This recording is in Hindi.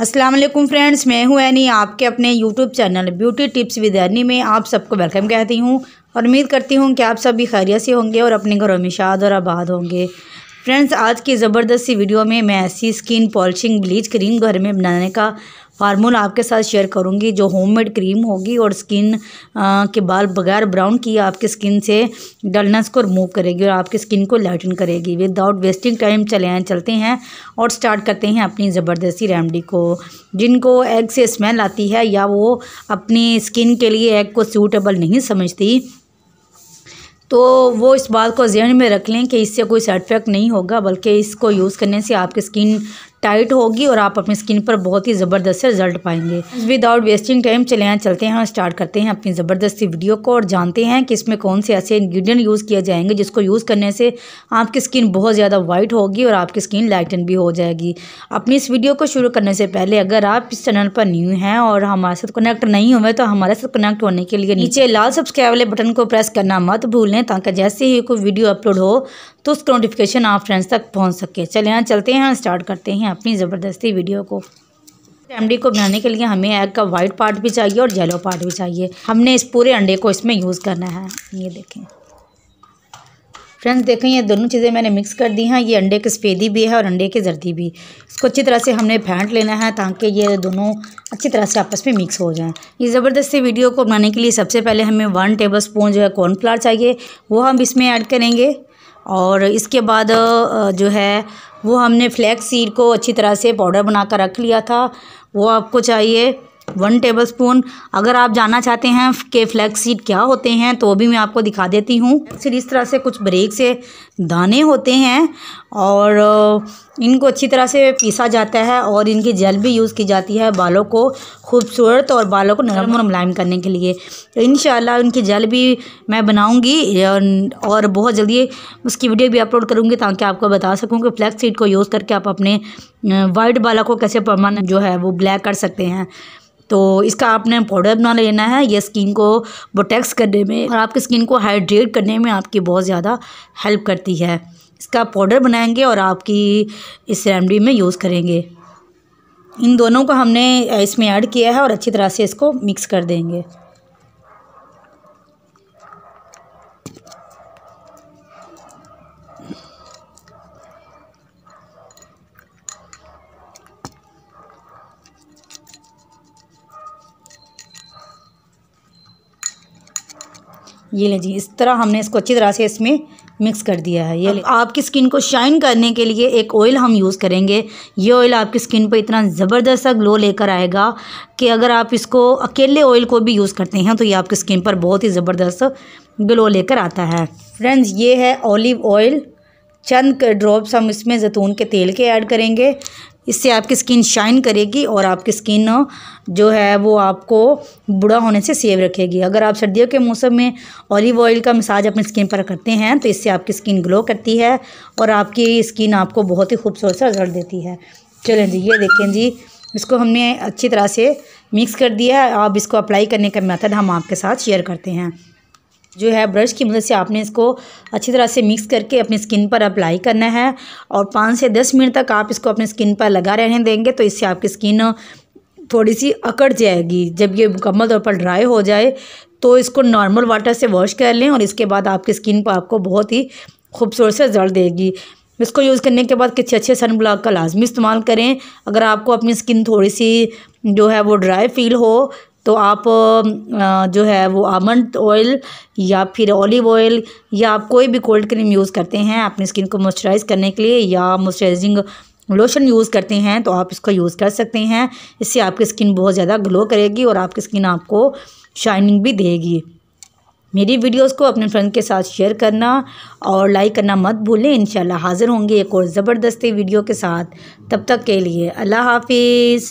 अस्सलाम वालेकुम फ्रेंड्स मैं हूं एनी आपके अपने YouTube channel beauty tips with Annie में आप सबको वेलकम कहती हूं और उम्मीद करती हूं कि आप सब भी खैरियत से होंगे और अपने घरों में शाद और आबाद होंगे फ्रेंड्स आज की ज़बरदस्ती वीडियो में मैं ऐसी स्किन पॉलिशिंग ब्लीच क्रीम घर में बनाने का फार्मूला आपके साथ शेयर करूँगी जो होममेड क्रीम होगी और स्किन के बाल बगैर ब्राउन किए आपकी स्किन से डलनेस को रिमूव करेगी और आपकी स्किन को लाइटन करेगी विदाउट वेस्टिंग टाइम चले हैं चलते हैं और स्टार्ट करते हैं अपनी ज़बरदस्ती रेमडी को जिनको एग से स्मेल आती है या वो अपनी स्किन के लिए एग को सूटेबल नहीं समझती तो वो इस बात को जहन में रख लें कि इससे कोई साइड इफेक्ट नहीं होगा बल्कि इसको यूज़ करने से आपकी स्किन टाइट होगी और आप अपनी स्किन पर बहुत ही ज़बरदस्त रिजल्ट पाएंगे विदाउट वेस्टिंग टाइम चले हैं चलते हैं और स्टार्ट करते हैं अपनी ज़बरदस्ती वीडियो को और जानते हैं कि इसमें कौन से ऐसे इंग्रीडियंट यूज़ किए जाएंगे जिसको यूज़ करने से आपकी स्किन बहुत ज़्यादा वाइट होगी और आपकी स्किन लाइटन भी हो जाएगी अपनी इस वीडियो को शुरू करने से पहले अगर आप इस चैनल पर न्यू हैं और हमारे साथ कनेक्ट नहीं हुए तो हमारे साथ कनेक्ट होने के लिए नीचे लाल सब्सक्राइब वाले बटन को प्रेस करना मत भूलें ताकि जैसे ही कोई वीडियो अपलोड हो तो उसका नोटिफिकेशन आप फ्रेंड्स तक पहुंच सके चले यहाँ चलते हैं स्टार्ट करते हैं अपनी ज़बरदस्ती वीडियो को एमडी को बनाने के लिए हमें एग का वाइट पार्ट भी चाहिए और येलो पार्ट भी चाहिए हमने इस पूरे अंडे को इसमें यूज़ करना है ये देखें फ्रेंड्स देखें ये दोनों चीज़ें मैंने मिक्स कर दी हैं ये अंडे की सफ़ेदी भी है और अंडे की जर्दी भी इसको अच्छी तरह से हमने फेंट लेना है ताकि ये दोनों अच्छी तरह से आपस में मिक्स हो जाएं ये ज़बरदस्ती वीडियो को बनाने के लिए सबसे पहले हमें वन टेबल स्पून जो है कॉर्नफ्लावर चाहिए वो हम इसमें ऐड करेंगे और इसके बाद जो है वो हमने फ्लैक्स सीड को अच्छी तरह से पाउडर बनाकर रख लिया था वो आपको चाहिए वन टेबल स्पून अगर आप जानना चाहते हैं के फ्लैक्स सीड क्या होते हैं तो भी मैं आपको दिखा देती हूँ फिर इस तरह से कुछ ब्रेक से दाने होते हैं और इनको अच्छी तरह से पीसा जाता है और इनकी जेल भी यूज़ की जाती है बालों को खूबसूरत और बालों को नरम और मुलायम करने के लिए तो इन इनकी जेल भी मैं बनाऊँगी और बहुत जल्दी उसकी वीडियो भी अपलोड करूँगी ताकि आपको बता सकूँ कि फ्लैक्स सीड को यूज़ करके आप अपने वाइट बालों को कैसे परमानेंट जो है वो ब्लैक कर सकते हैं तो इसका आपने पाउडर बना लेना है ये स्किन को बोटेक्स करने में और आपकी स्किन को हाइड्रेट करने में आपकी बहुत ज़्यादा हेल्प करती है इसका पाउडर बनाएंगे और आपकी इस रेमडी में यूज़ करेंगे इन दोनों को हमने इसमें ऐड किया है और अच्छी तरह से इसको मिक्स कर देंगे ये लें जी इस तरह हमने इसको अच्छी तरह से इसमें मिक्स कर दिया है ये आपकी स्किन को शाइन करने के लिए एक ऑयल हम यूज़ करेंगे ये ऑयल आपकी स्किन पर इतना ज़बरदस्त सा ग्लो लेकर आएगा कि अगर आप इसको अकेले ऑयल को भी यूज़ करते हैं तो ये आपकी स्किन पर बहुत ही ज़बरदस्त ग्लो लेकर आता है फ्रेंड्स ये है ऑलिव ऑयल चंद ड्रॉप्स हम इसमें जैतून के तेल के ऐड करेंगे इससे आपकी स्किन शाइन करेगी और आपकी स्किन जो है वो आपको बुरा होने से सेव रखेगी अगर आप सर्दियों के मौसम में ऑलिव ऑयल का मसाज अपनी स्किन पर करते हैं तो इससे आपकी स्किन ग्लो करती है और आपकी स्किन आपको बहुत ही खूबसूरत सा रिजल्ट देती है चलें जी ये देखें जी इसको हमने अच्छी तरह से मिक्स कर दिया है आप इसको अप्लाई करने का मेथड हम आपके साथ शेयर करते हैं जो है ब्रश की मदद से आपने इसको अच्छी तरह से मिक्स करके अपनी स्किन पर अप्लाई करना है और पाँच से दस मिनट तक आप इसको अपने स्किन पर लगा रहने देंगे तो इससे आपकी स्किन थोड़ी सी अकड़ जाएगी जब ये मुकम्मल तौर पर ड्राई हो जाए तो इसको नॉर्मल वाटर से वॉश कर लें और इसके बाद आपकी स्किन पर आपको बहुत ही खूबसूरत से जड़ देगी इसको यूज़ करने के बाद किसी अच्छे सन ब्लॉक का लाजमी इस्तेमाल करें अगर आपको अपनी स्किन थोड़ी सी जो है वो ड्राई फील हो तो आप जो है वो आमंड ऑयल या फिर ऑलिव ऑयल या आप कोई भी कोल्ड क्रीम यूज़ करते हैं अपनी स्किन को मॉइस्चराइज़ करने के लिए या मॉइस्चराइजिंग लोशन यूज़ करते हैं तो आप इसको यूज़ कर सकते हैं इससे आपकी स्किन बहुत ज़्यादा ग्लो करेगी और आपकी स्किन आपको शाइनिंग भी देगी मेरी वीडियोस को अपने फ्रेंड के साथ शेयर करना और लाइक करना मत भूलें इंशाल्लाह हाज़िर होंगे एक और ज़बरदस्ती वीडियो के साथ तब तक के लिए अल्लाह हाफिज़